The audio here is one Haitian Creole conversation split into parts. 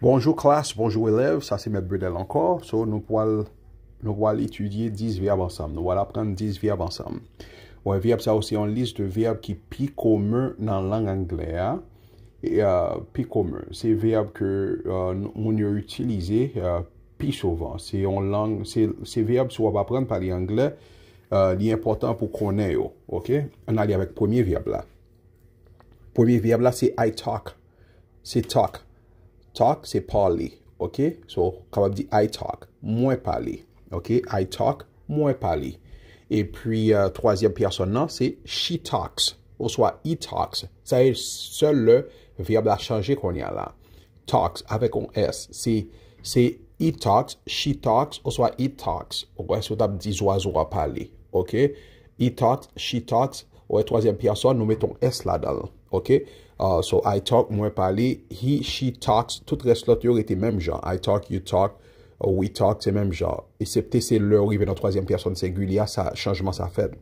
Bonjou klas, bonjou elev. Sa se met bedel ankor. So nou wal etudye 10 veyab ansam. Nou wal apren 10 veyab ansam. Ouye veyab sa ou se yon lis de veyab ki pi kome nan lang angle. E pi kome. Se veyab ke moun yon utilize pi sovan. Se veyab sou wap apren pari angle. Ni important pou konen yo. Ok? An alye vek pwemye veyab la. Pwemye veyab la se I talk. Se talk. Se talk. Talk, se parli, ok? So, kabab di I talk, mwen parli, ok? I talk, mwen parli. E pri, euh, troasyen person nan, se she talks, ou swa he talks. Sa e sel le vyab la chanje kon ya la. Talks, avek on S. Se he talks, she talks, ou swa he talks. Ou wè, sou tab di zwa zwa parli, ok? He talks, she talks, ou wè troasyen person, nou met ton S la dal, ok? Ok? Uh, so, I talk, mwen pale, he, she talks, tout reslot yo rete menm jan. I talk, you talk, we talk, se menm jan. Esepte se lè ou rive nan troasyem person segulia, sa chanjman sa fed.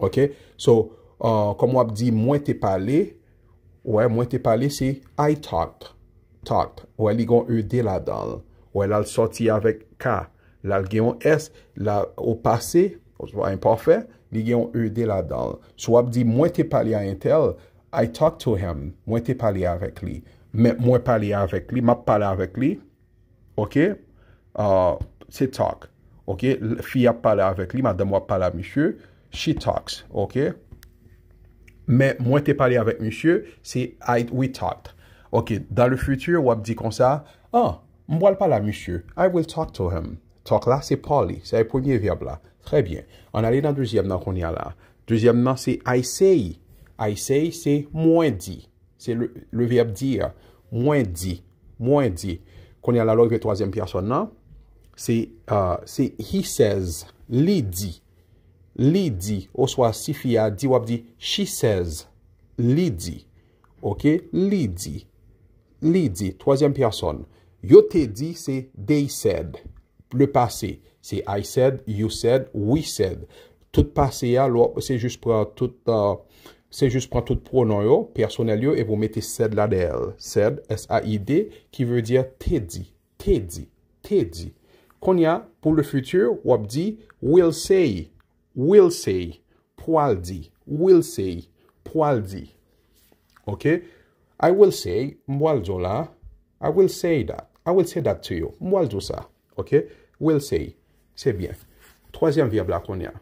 Ok? So, kon uh, mwen ap di mwen te pale, wè, mwen te pale, se I talked. Talked. Wè, li gon e de la dal. Wè, lal sorti avèk ka. Lal gen yon es, la, ou pase, ou se wè, en pafe, li gen yon e de la dal. So, ap di mwen te pale a intel, I talk to him. Mwen te pali avèk li. Mwen pali avèk li. Mwen pali avèk li. Ok? Uh, se talk. Ok? Fi ap pali avèk li. Madame wap pali avèk li. She talks. Ok? Mwen te pali avèk li. Mwen te pali avèk li. Mwen te pali avèk li. Se we talk. Ok. Dan le futur wap di kon sa. Ah! Mwen pali avèk li. I will talk to him. Talk la se Pauli. Se e pounye vyab la. Tre bien. An ale nan deuxième nan kon ya la. Deuxièm nan se I say it. I say se mwen di. Se le vyab di ya. Mwen di. Mwen di. Koni a la log ve toazen person nan? Se euh, he says. Li di. Li di. Oso a si fia di wap di she says. Li di. Ok? Li di. Li di. Toazen person. Yo te di se they said. Le pase. Se I said, you said, we said. Tout pase ya lop se jist pou tout... Euh, Se jist pran tout pronon yo, personel yo, e vou mette sed la de el. Sed, S-A-I-D, ki veu di ya te di. Te di. Kon ya, pou le futur, wap di, will say. Will say. Poal di. Will say. Poal di. Ok? I will say. Mwal zo la. I will say that. I will say that to yo. Mwal zo sa. Ok? Will say. Se bien. Trozyen vyab la kon ya.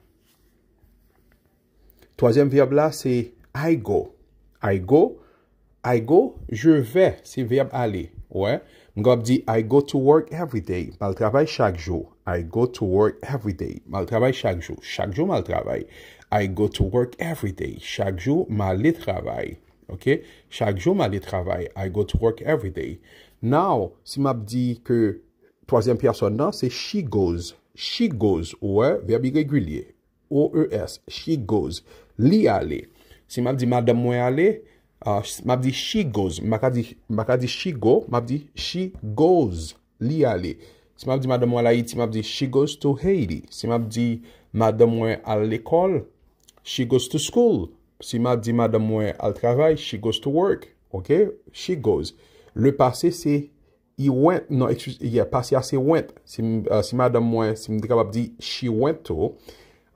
Trozyen vyab la se... I go, I go, I go, je vais, si verb alé, ouè. Mga ap di, I go to work everyday, mal travay chak jou, I go to work everyday, mal travay chak jou, chak jou mal travay. I go to work everyday, chak jou mal le travay, ok? Chak jou mal le travay, I go to work everyday. Now, si mga ap di ke, toazen person nan, se she goes, she goes, ouè, verb yi regwilye, O-E-S, she goes, li alé. Si mabdi mada mwen ale, mabdi she goes. Maka di she go, mabdi she goes li ale. Si mabdi mada mwen ale, si mabdi she goes to Haiti. Si mabdi mada mwen ale l'ekol, she goes to school. Si mabdi mada mwen ale travay, she goes to work, ok? She goes. Le pase se yi went, non, ekstuse, ya, pase a se went. Si mabdi euh, mada mwen, si mdika mabdi she went to,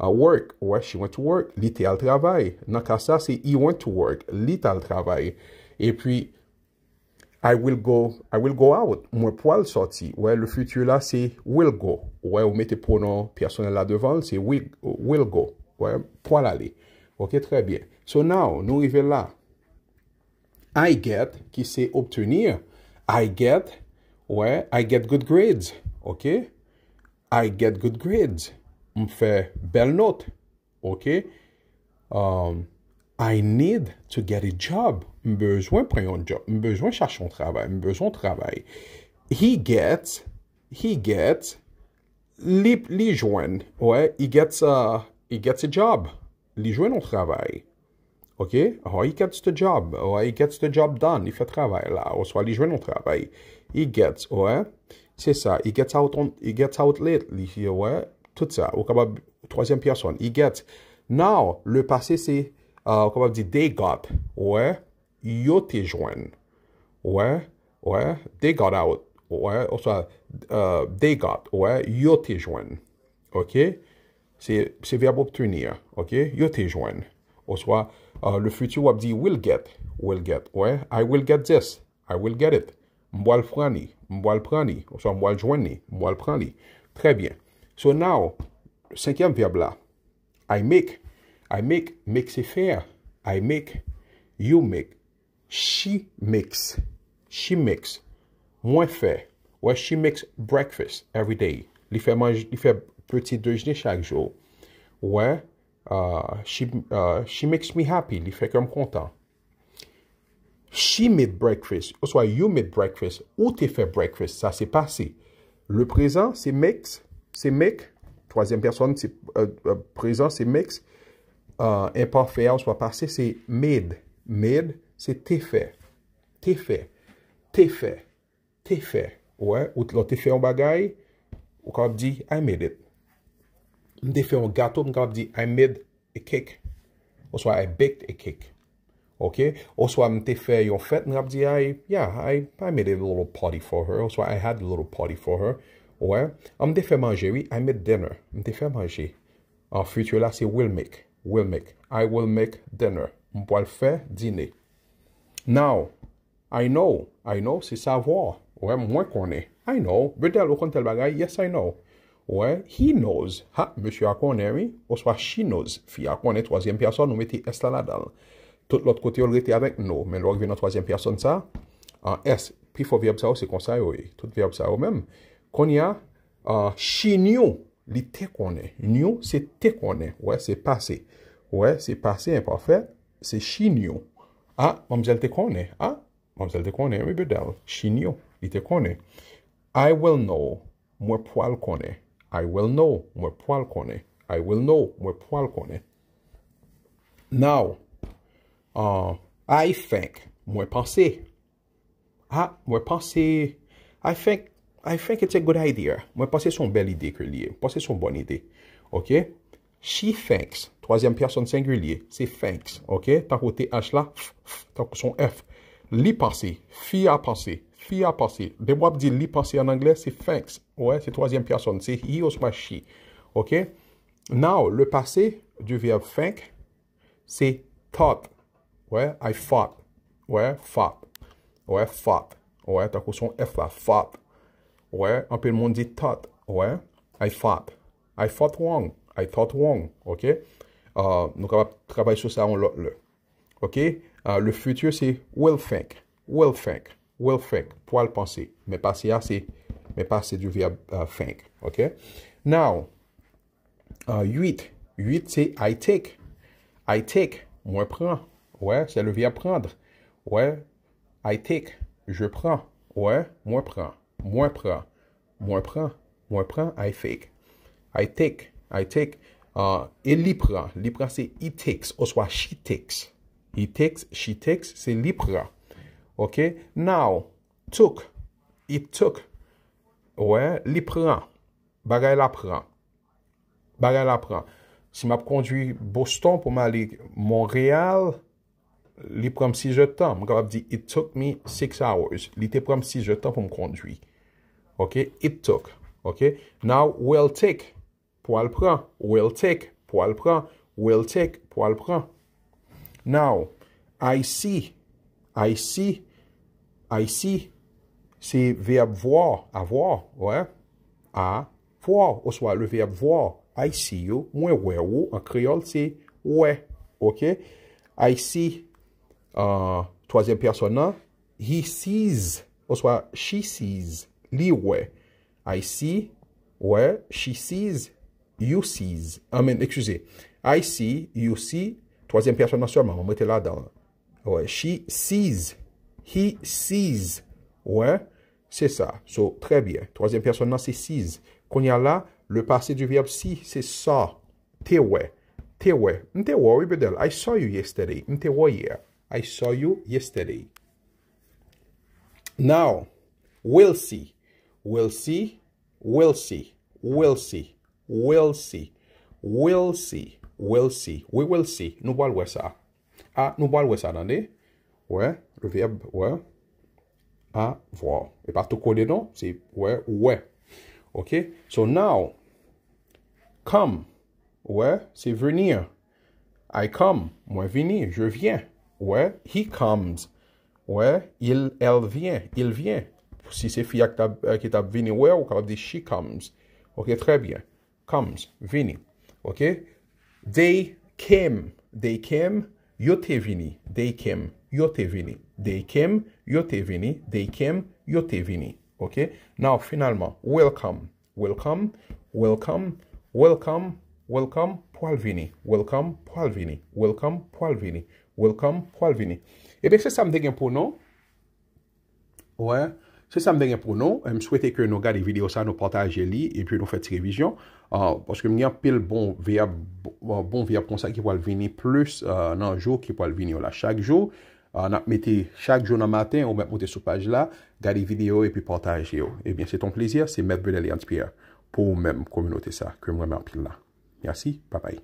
A work. Ouè, she went to work. Lite al travay. Naka sa, se he went to work. Lite al travay. E pi, I will go out. Mwen pou al soti. Ouè, le futur la se will go. Ouè, ou mette pou nou personel la devan. Se will go. Ouè, pou al ale. Ok, tre bie. So now, nou rive la. I get, ki se obtenir. I get, ouè, I get good grades. Ok? I get good grades. Ok? me fait belle note. OK? Um, I need to get a job. J'ai besoin de prendre un job. J'ai besoin de chercher un travail. J'ai besoin de travail. He gets, he gets, les, li join. Ouais, he gets, a, uh, he gets a job. Les join au travail. OK? Oh, he gets the job. Oh, he gets the job done. Il fait travail là. Ou soit, les join au travail. He gets, ouais. C'est ça. He gets out, on, he gets out late. Ouais. Tout sa. Ou kabab, tozyen person. He gets. Now, le passe se, ou kabab di, they got. Ou e, yo te joen. Ou e, ou e, they got out. Ou e, ou sa, they got. Ou e, yo te joen. Ok? Se, se ve abobtenir. Ok? Yo te joen. Ou sa, euh, le futu wab di, will get. Will get. Ou e, I will get this. I will get it. Mbo al frani. Mbo al prani. Ou sa, mbo al joeni. Mbo al prani. Tre bien. So now, le 5e verb la. I make, I make, make se fere. I make, you make, she makes, she makes, mwen fere. Ouè, she makes breakfast every day. Li fè manj, li fè peti de jne chak jo. Ouè, uh, uh, she makes me happy, li fè kèm kontan. She made breakfast, ouè, you made breakfast. Ou te fè breakfast, sa se pase. Le prezant, se makes, mwen fere. Se mek, tozyen person, se prezant, se mek, impan fey an ou so pa pase, se med, med, se te fe, te fe, te fe, te fe. Ou te lo te fe yon bagay, ou ka ap di, I made it. Ou te fe yon gato, ou ka ap di, I made a cake. Ou so, I baked a cake. Ou so, an te fe yon fet, ou ka ap di, I made a little potty for her. Ou so, I had a little potty for her. Ouè, m de fè manje wè, I make dinner. M de fè manje. An futre la, se will make. Will make. I will make dinner. M pou al fè dinè. Now, I know. I know, se sa vò. Ouè, m wè konè. I know. Bridel, w kon tel bagay, yes I know. Ouè, he knows. Ha, m sè akonè wè, ou swa she knows. Fi akonè, tozyen person, ou meti S la la dal. Tout l'ot kote yo l rete avèk, no. Men lòk vè nan tozyen person sa, an S, pi fò vyèb sa wè, se konsay wè. Tout vyèb sa wè mèm. Konya, shi niyo li te kone. Nyo se te kone. Ouè, se pase. Ouè, se pase en pa fe. Se shi niyo. Ha, mamzèl te kone. Ha, mamzèl te kone. Ewe bedal, shi niyo li te kone. I will know mwen pwal kone. I will know mwen pwal kone. I will know mwen pwal kone. Now, I think mwen pase. Ha, mwen pase. I think. I think it's a good idea. Moi, belle idée son belle Je pense que c'est son bonne idée. Ok? She thinks. Troisième personne singulier. C'est thanks. Ok? T'as côté H là. T'as son F. Li passé, Fi a pensé. Fi a Des De je dis li passé en anglais, c'est thanks. ouais, c'est troisième personne. C'est he ou she. Ok? Now, le passé du verbe think, c'est thought. Ouais, I thought. Ouais, thought. Ouais, thought. Ouais, t'as son F là. Thought. Ouais, un peu le monde dit thought. Ouais, I thought. I thought wrong. I thought wrong. OK? Euh, on nous travailler sur ça en l'autre. OK? Euh, le futur, c'est will think. Will think. Will think. le penser. Mais pas si c'est mais c'est du verbe euh, think. OK? Now, 8. 8, c'est I take. I take. Moi, prends. Ouais, c'est le verbe prendre. Ouais, I take. Je prends. Ouais, moi, prends. Mwen pran, mwen pran, mwen pran, I fake. I take, I take, uh, e li pran. Li pran se it takes, o swa she takes. It takes, she takes, se li pran. Ok, now, took, it took. Ouè, li pran, bagay la pran. Bagay la pran. Si m ap kondwi Boston pou ma li Montreal... Li pram si je tam. Gwab di, it took me six hours. Li te pram si je tam pou m kondwi. Ok? It took. Ok? Now, will take. Pou al pran. Will take. Pou al pran. Will take. Pou al pran. Now, I see. I see. I see. Se verb vwa. A vwa. Ouè. A vwa. Ou soa le verb vwa. I see you. Mwen wè ou. A kriol se wè. Ok? I see you. Euh, Toazen person nan He sees Ou soa, she sees Li we I see We She sees You sees Amen, ekjouze I see You see Toazen person nan seman Mwen mwete la dan She sees He sees We Se sa So, tre bie Toazen person nan se sees Kon ya la Le pase di vyab si Se sa Te we Te we Nte we, ou i bedel I saw you yesterday Nte we ye I saw you yesterday. Now, we'll see. We'll see. We'll see. We'll see. We'll see. We'll see. We'll see. We will see. Nou bo alwe sa. A nou bo alwe sa, dande? Ouè? Le verbe ouè? A, vo. E pa tou kode nou? Si ouè? Ouè. Ok? So now, come. Ouè? Si venir. I come. Mwen venir. Je vyen. Ouè, he comes. Ouè, il, el vien. Il vien. Si se fi akitab vini ouè, ou kalab di she comes. Ouè, trebyen. Comes, vini. Ouè, they came. They came, yo te vini. They came, yo te vini. They came, yo te vini. They came, yo te vini. Ouè, nou finalman, welcome. Welcome, welcome, welcome, welcome, po al vini. Welcome, po al vini. Welcome, po al vini. Welcome po al vini. Ebe, eh se sa mdegyen pou nou, ouen, se sa mdegyen pou nou, eh, m swete ke nou gade video sa, nou portaje li, e pi nou fet trivijon, ah, poske m gen pil bon viab, bon viab konsa ki po al vini, plus nan euh, jou ki po al vini yo la. Chak jou, ah, nat meti chak jou nan matin, ou mwen pote sou page la, gade video, e pi portaje yo. Ebe, eh se ton plezier, se mwen belen li anspire, pou mwen kominote sa, ke mwen mwen pil la. Yasi, papay.